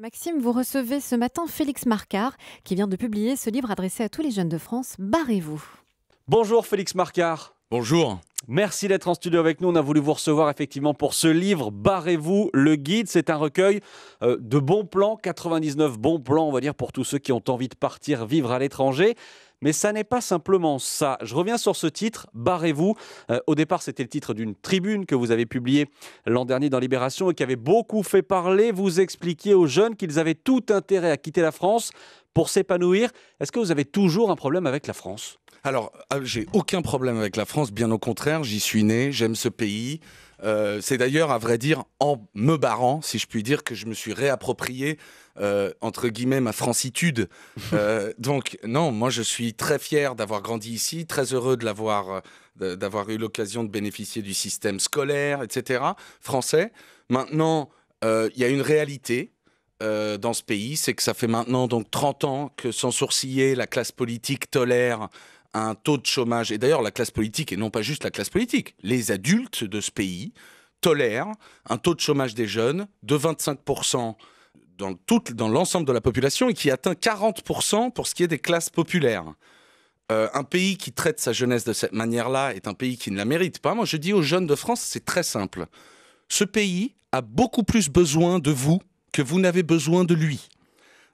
Maxime, vous recevez ce matin Félix Marcard, qui vient de publier ce livre adressé à tous les jeunes de France, Barrez-vous. Bonjour Félix Marcard. Bonjour. Merci d'être en studio avec nous. On a voulu vous recevoir effectivement pour ce livre, Barrez-vous le guide. C'est un recueil euh, de bons plans, 99 bons plans, on va dire, pour tous ceux qui ont envie de partir vivre à l'étranger. Mais ça n'est pas simplement ça. Je reviens sur ce titre, Barrez-vous. Euh, au départ, c'était le titre d'une tribune que vous avez publiée l'an dernier dans Libération et qui avait beaucoup fait parler. Vous expliquiez aux jeunes qu'ils avaient tout intérêt à quitter la France pour s'épanouir. Est-ce que vous avez toujours un problème avec la France Alors, euh, j'ai aucun problème avec la France, bien au contraire, j'y suis né, j'aime ce pays. Euh, c'est d'ailleurs, à vrai dire, en me barrant, si je puis dire, que je me suis réapproprié, euh, entre guillemets, ma francitude. Euh, donc, non, moi, je suis très fier d'avoir grandi ici, très heureux de l'avoir, d'avoir eu l'occasion de bénéficier du système scolaire, etc., français. Maintenant, il y a une réalité, dans ce pays, c'est que ça fait maintenant donc 30 ans que sans sourciller, la classe politique tolère un taux de chômage, et d'ailleurs la classe politique, et non pas juste la classe politique, les adultes de ce pays tolèrent un taux de chômage des jeunes de 25% dans, dans l'ensemble de la population et qui atteint 40% pour ce qui est des classes populaires. Euh, un pays qui traite sa jeunesse de cette manière-là est un pays qui ne la mérite pas. Moi, je dis aux jeunes de France, c'est très simple. Ce pays a beaucoup plus besoin de vous que vous n'avez besoin de lui.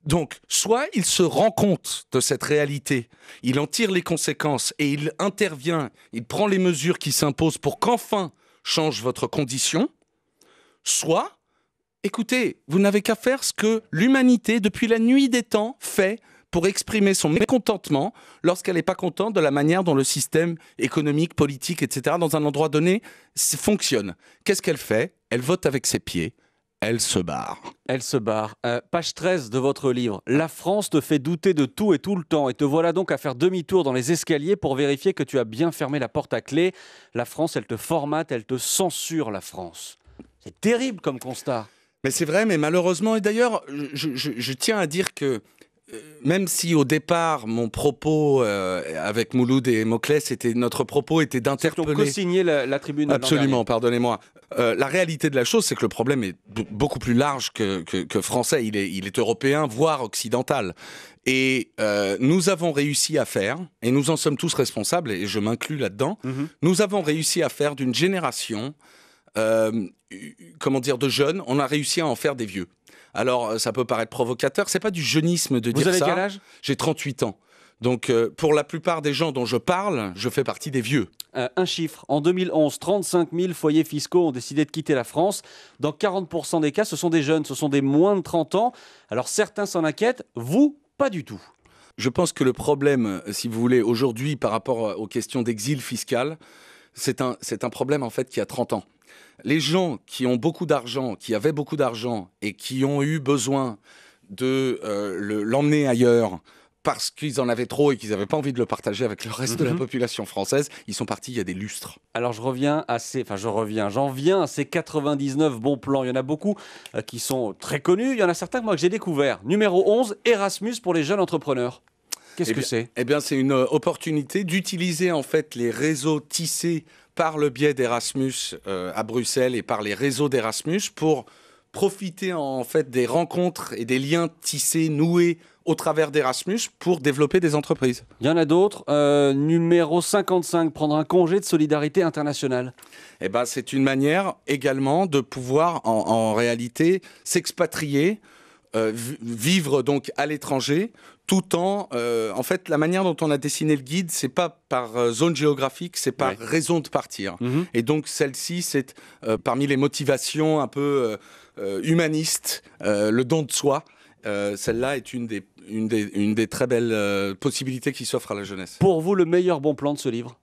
Donc, soit il se rend compte de cette réalité, il en tire les conséquences et il intervient, il prend les mesures qui s'imposent pour qu'enfin change votre condition, soit, écoutez, vous n'avez qu'à faire ce que l'humanité, depuis la nuit des temps, fait pour exprimer son mécontentement lorsqu'elle n'est pas contente de la manière dont le système économique, politique, etc., dans un endroit donné, fonctionne. Qu'est-ce qu'elle fait Elle vote avec ses pieds elle se barre. Elle se barre. Euh, page 13 de votre livre. La France te fait douter de tout et tout le temps et te voilà donc à faire demi-tour dans les escaliers pour vérifier que tu as bien fermé la porte à clé. La France, elle te formate, elle te censure, la France. C'est terrible comme constat. Mais c'est vrai, mais malheureusement, et d'ailleurs, je, tiens à dire que euh, même si au départ mon propos euh, avec Mouloud et Moclès, c'était notre propos était d'interpeller. Ont co-signé la, la, tribune. Absolument, pardonnez-moi. Euh, la réalité de la chose, c'est que le problème est beaucoup plus large que, français. Il est, européen, voire occidental. Et euh, nous avons réussi à faire, et nous en sommes tous responsables, et je m'inclus là-dedans, mm-hmm. nous avons réussi à faire d'une génération, euh, comment dire, de jeunes, on a réussi à en faire des vieux. Alors, ça peut paraître provocateur, c'est pas du jeunisme de dire ça. Vous avez quel âge J'ai 38 ans. Donc, euh, pour la plupart des gens dont je parle, je fais partie des vieux. Euh, un chiffre. En 2011, 35 000 foyers fiscaux ont décidé de quitter la France. Dans 40% des cas, ce sont des jeunes, ce sont des moins de 30 ans. Alors, certains s'en inquiètent, vous, pas du tout. Je pense que le problème, si vous voulez, aujourd'hui, par rapport aux questions d'exil fiscal, c'est un, problème, en fait, qui a 30 ans. Les gens qui ont beaucoup d'argent, qui avaient beaucoup d'argent et qui ont eu besoin de euh, l'emmener ailleurs parce qu'ils en avaient trop et qu'ils n'avaient pas envie de le partager avec le reste de la mhm. population française, ils sont partis il y a des lustres. Alors je reviens à ces, enfin je reviens, j'en viens à ces 99 bons plans. Il y en a beaucoup euh, qui sont très connus. Il y en a certains moi que j'ai découvert. Numéro 11, Erasmus pour les jeunes entrepreneurs. Qu'est-ce eh que c'est Eh bien, c'est une euh, opportunité d'utiliser en fait les réseaux tissés par le biais d'Erasmus euh, à Bruxelles et par les réseaux d'Erasmus pour profiter en fait des rencontres et des liens tissés, noués au travers d'Erasmus pour développer des entreprises. Il y en a d'autres. Euh, numéro 55, prendre un congé de solidarité internationale. Eh ben, c'est une manière également de pouvoir en, réalité s'expatrier, euh, vivre donc à l'étranger tout en euh, en fait la manière dont on a dessiné le guide c'est pas par euh, zone géographique c'est par raison de partir mhm. et donc celle-ci c'est euh, parmi les motivations un peu humanistes le don de soi celle-là est une des, une une des très belles possibilités qui s'offrent à la jeunesse. Pour vous, le meilleur bon plan de ce livre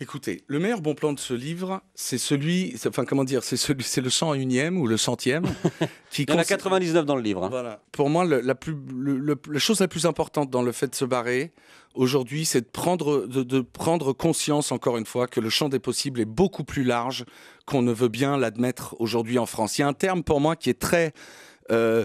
Écoutez, le meilleur bon plan de ce livre, c'est celui, enfin comment dire, c'est celui, c'est le 101e ou le centième. qui Il a 99 dans le livre. Hein. Voilà. Pour moi, la, chose la plus importante dans le fait de se barrer aujourd'hui, c'est de prendre, conscience encore une fois que le champ des possibles est beaucoup plus large qu'on ne veut bien l'admettre aujourd'hui en France. Il y a un terme pour moi qui est très euh,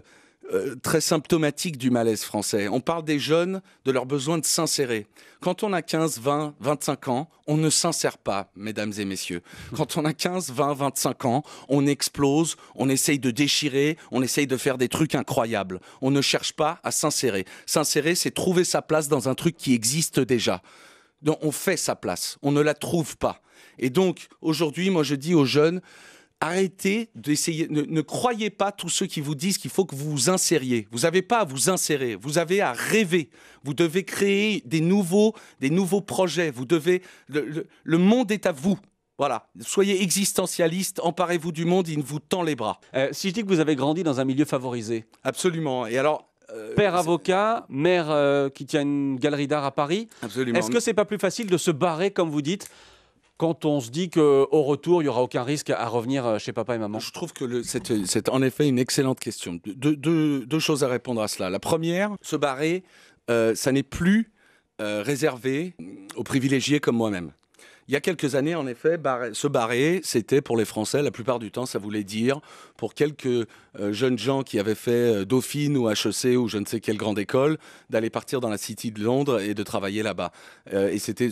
euh, très symptomatique du malaise français. On parle des jeunes, de leur besoin de s'insérer. Quand on a 15, 20, 25 ans, on ne s'insère pas, mesdames et messieurs. Quand on a 15, 20, 25 ans, on explose, on essaye de déchirer, on essaye de faire des trucs incroyables. On ne cherche pas à s'insérer. S'insérer, c'est trouver sa place dans un truc qui existe déjà. on fait sa place, on ne la trouve pas. Et donc, aujourd'hui, moi je dis aux jeunes, arrêtez d'essayer, ne, croyez pas tous ceux qui vous disent qu'il faut que vous vous insériez. Vous n'avez pas à vous insérer, vous avez à rêver. Vous devez créer des nouveaux, des nouveaux projets. Vous devez, le, monde est à vous. Voilà, soyez existentialiste, emparez-vous du monde, il vous tend les bras. Euh, si je dis que vous avez grandi dans un milieu favorisé. Absolument. Et alors, euh, père avocat, mère euh, qui tient une galerie d'art à Paris. Absolument. Est-ce que c'est pas plus facile de se barrer, comme vous dites, quand on se dit qu'au retour, il n'y aura aucun risque à revenir euh, chez papa et maman Je trouve que c'est en effet une excellente question. deux choses à répondre à cela. La première, se barrer, euh, ça n'est plus euh, réservé aux privilégiés comme moi-même. Il y a quelques années, en effet, barrer, se barrer, c'était pour les Français, la plupart du temps, ça voulait dire, pour quelques euh, jeunes gens qui avaient fait euh, Dauphine ou HEC ou je ne sais quelle grande école, d'aller partir dans la City de Londres et de travailler là-bas. Euh, et c'était,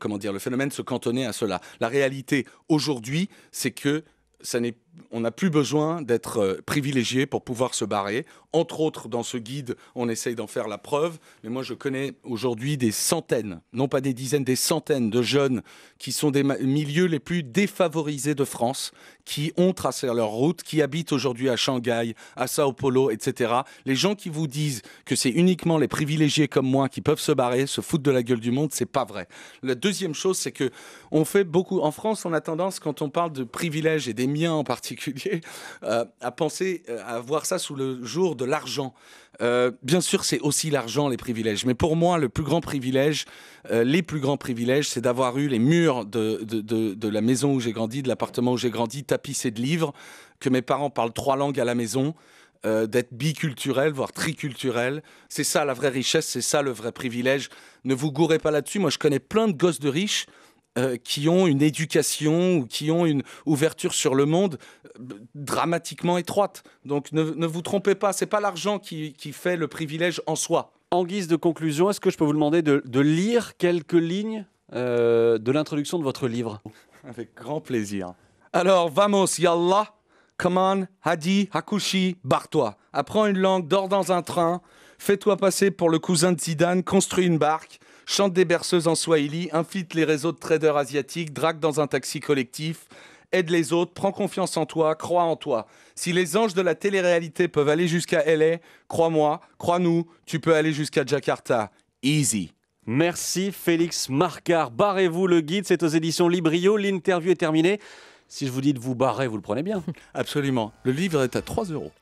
comment dire, le phénomène se cantonnait à cela. La réalité aujourd'hui, c'est que ça n'est on n'a plus besoin d'être euh, privilégié pour pouvoir se barrer. Entre autres, dans ce guide, on essaye d'en faire la preuve. Mais moi, je connais aujourd'hui des centaines, non pas des dizaines, des centaines de jeunes qui sont des milieux les plus défavorisés de France, qui ont tracé leur route, qui habitent aujourd'hui à Shanghai, à Sao Paulo, etc. Les gens qui vous disent que c'est uniquement les privilégiés comme moi qui peuvent se barrer, se foutent de la gueule du monde, c'est pas vrai. La deuxième chose, c'est que on fait beaucoup en France, on a tendance quand on parle de privilèges et des miens en particulier particulier, euh, à penser, euh, à voir ça sous le jour de l'argent. Euh, bien sûr, c'est aussi l'argent, les privilèges. Mais pour moi, le plus grand privilège, les plus grands privilèges, c'est d'avoir eu les murs de, la maison où j'ai grandi, de l'appartement où j'ai grandi, tapissés de livres, que mes parents parlent trois langues à la maison. d'être biculturel, voire triculturel. C'est ça la vraie richesse, c'est ça le vrai privilège. Ne vous gourrez pas là-dessus. Moi, je connais plein de gosses de riches euh, qui ont une éducation ou qui ont une ouverture sur le monde euh, dramatiquement étroite. Donc ne, vous trompez pas, c'est pas l'argent qui, fait le privilège en soi. En guise de conclusion, est-ce que je peux vous demander de, lire quelques lignes euh, de l'introduction de votre livre Avec grand plaisir. Alors, vamos, yallah, come on, hadi, hakushi, barre-toi. Apprends une langue, dors dans un train, fais-toi passer pour le cousin de Zidane, construis une barque, Chante des berceuses en swahili, inflite les réseaux de traders asiatiques, drague dans un taxi collectif, aide les autres, prends confiance en toi, crois en toi. Si les anges de la télé-réalité peuvent aller jusqu'à LA, crois-moi, crois-nous, tu peux aller jusqu'à Jakarta. Easy. Merci Félix Marcard. Barrez-vous le guide, c'est aux éditions Librio. L'interview est terminée. Si je vous dis de vous barrer, vous le prenez bien. Absolument. Le livre est à 3 euros.